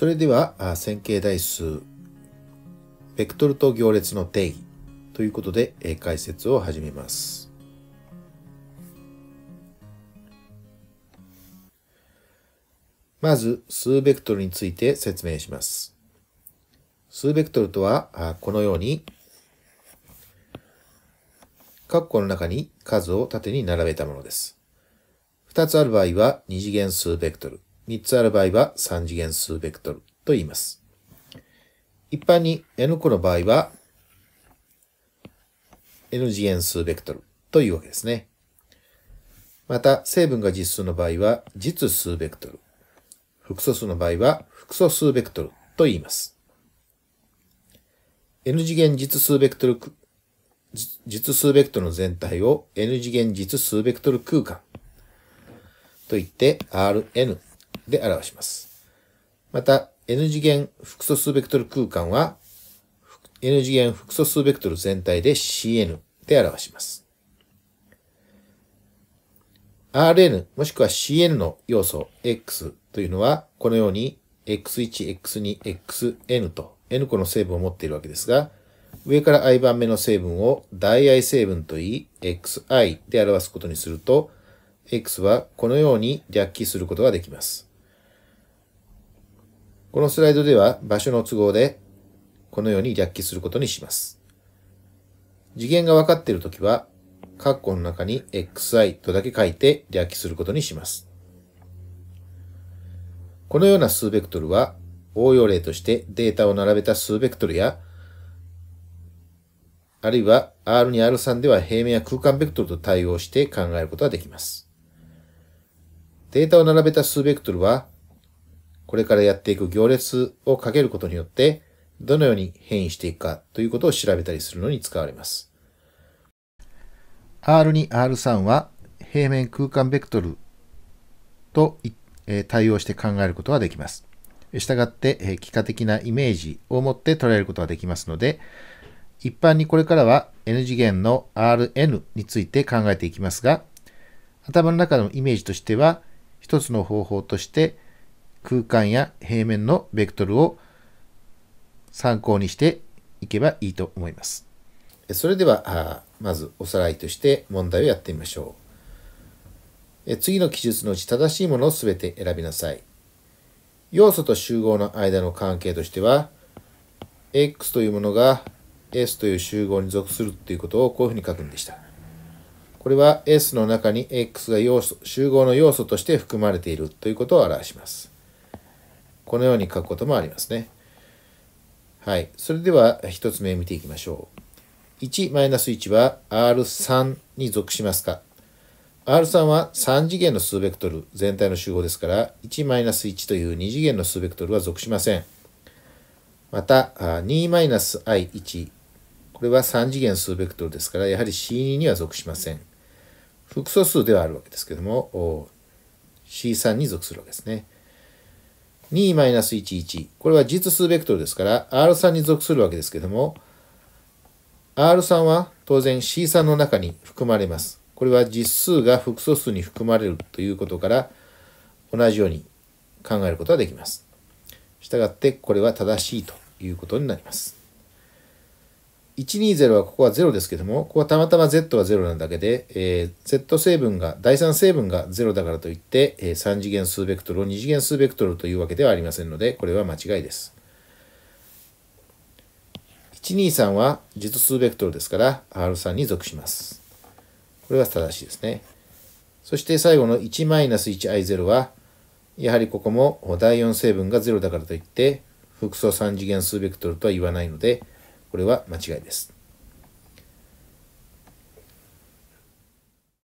それでは線形代数ベクトルと行列の定義ということで解説を始めます。まず数ベクトルについて説明します。数ベクトルとはこのように括弧の中に数を縦に並べたものです。2つある場合は二次元数ベクトル。3つある場合は3次元数ベクトルと言います。一般に n 個の場合は n 次元数ベクトルというわけですね。また、成分が実数の場合は実数ベクトル。複素数の場合は複素数ベクトルと言います。n 次元実数ベクトル、実数ベクトルの全体を n 次元実数ベクトル空間といって Rn で表します。また、n 次元複素数ベクトル空間は、n 次元複素数ベクトル全体で cn で表します。rn もしくは cn の要素 x というのは、このように x1、x2、xn と n 個の成分を持っているわけですが、上から i 番目の成分を大 i 成分といい、xi で表すことにすると、x はこのように略記することができます。このスライドでは場所の都合でこのように略記することにします。次元が分かっているときは、カッコの中に xi とだけ書いて略記することにします。このような数ベクトルは応用例としてデータを並べた数ベクトルや、あるいは R2、R3 では平面や空間ベクトルと対応して考えることができます。データを並べた数ベクトルはこれからやっていく行列をかけることによって、どのように変異していくかということを調べたりするのに使われます。R2R3 は平面空間ベクトルと対応して考えることができます。したがって、幾何的なイメージを持って捉えることができますので、一般にこれからは N 次元の Rn について考えていきますが、頭の中のイメージとしては、一つの方法として、空間や平面のベクトルを参考にしていけばいいと思います。それでは、まずおさらいとして問題をやってみましょう。次の記述のうち正しいものを全て選びなさい。要素と集合の間の関係としては、x というものが s という集合に属するということをこういうふうに書くんでした。これは S の中に X が要素集合の要素として含まれているということを表します。このように書くこともありますね。はい。それでは1つ目見ていきましょう。1-1は R3 に属しますか ?R3 は3次元の数ベクトル全体の集合ですから、1-1という2次元の数ベクトルは属しません。また、2-I1、これは3次元数ベクトルですから、やはり C2 には属しません。複素数ではあるわけですけども、C3 に属するわけですね。2-11。これは実数ベクトルですから、R3 に属するわけですけども、R3 は当然 C3 の中に含まれます。これは実数が複素数に含まれるということから、同じように考えることができます。したがって、これは正しいということになります。120はここは0ですけども、ここはたまたま Z は0なだけで、えー、Z 成分が、第3成分が0だからといって、えー、3次元数ベクトルを2次元数ベクトルというわけではありませんので、これは間違いです。123は実数ベクトルですから R3 に属します。これは正しいですね。そして最後の 1-1i0 は、やはりここも第4成分が0だからといって、複素3次元数ベクトルとは言わないので、これは間違いです。